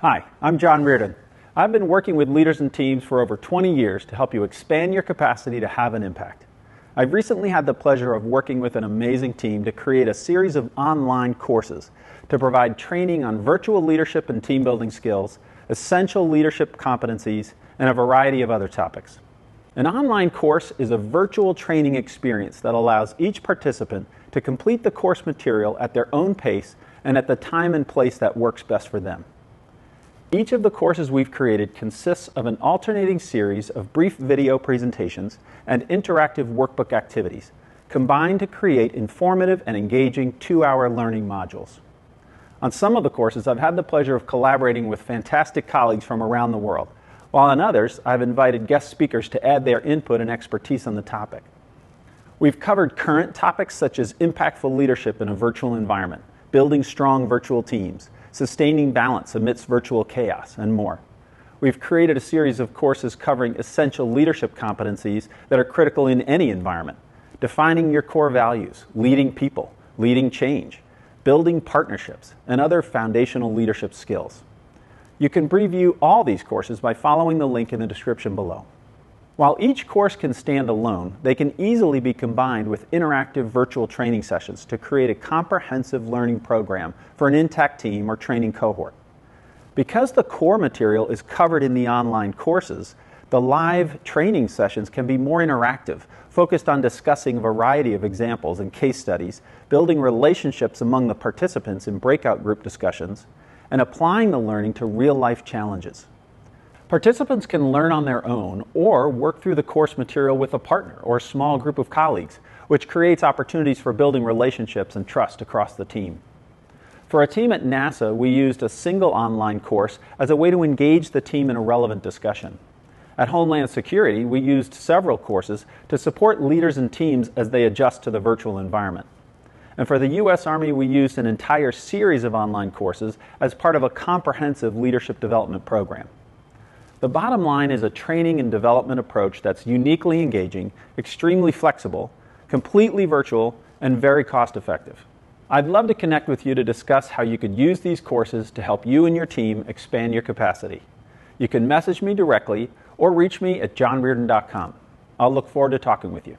Hi, I'm John Reardon. I've been working with leaders and teams for over 20 years to help you expand your capacity to have an impact. I've recently had the pleasure of working with an amazing team to create a series of online courses to provide training on virtual leadership and team building skills, essential leadership competencies, and a variety of other topics. An online course is a virtual training experience that allows each participant to complete the course material at their own pace and at the time and place that works best for them. Each of the courses we've created consists of an alternating series of brief video presentations and interactive workbook activities, combined to create informative and engaging two-hour learning modules. On some of the courses, I've had the pleasure of collaborating with fantastic colleagues from around the world, while on others, I've invited guest speakers to add their input and expertise on the topic. We've covered current topics such as impactful leadership in a virtual environment, building strong virtual teams, sustaining balance amidst virtual chaos, and more. We've created a series of courses covering essential leadership competencies that are critical in any environment defining your core values, leading people, leading change, building partnerships, and other foundational leadership skills. You can preview all these courses by following the link in the description below. While each course can stand alone, they can easily be combined with interactive virtual training sessions to create a comprehensive learning program for an intact team or training cohort. Because the core material is covered in the online courses, the live training sessions can be more interactive, focused on discussing a variety of examples and case studies, building relationships among the participants in breakout group discussions, and applying the learning to real life challenges. Participants can learn on their own or work through the course material with a partner or a small group of colleagues, which creates opportunities for building relationships and trust across the team. For a team at NASA, we used a single online course as a way to engage the team in a relevant discussion. At Homeland Security, we used several courses to support leaders and teams as they adjust to the virtual environment. And for the U.S. Army, we used an entire series of online courses as part of a comprehensive leadership development program. The bottom line is a training and development approach that's uniquely engaging, extremely flexible, completely virtual, and very cost effective. I'd love to connect with you to discuss how you could use these courses to help you and your team expand your capacity. You can message me directly or reach me at johnreardon.com. I'll look forward to talking with you.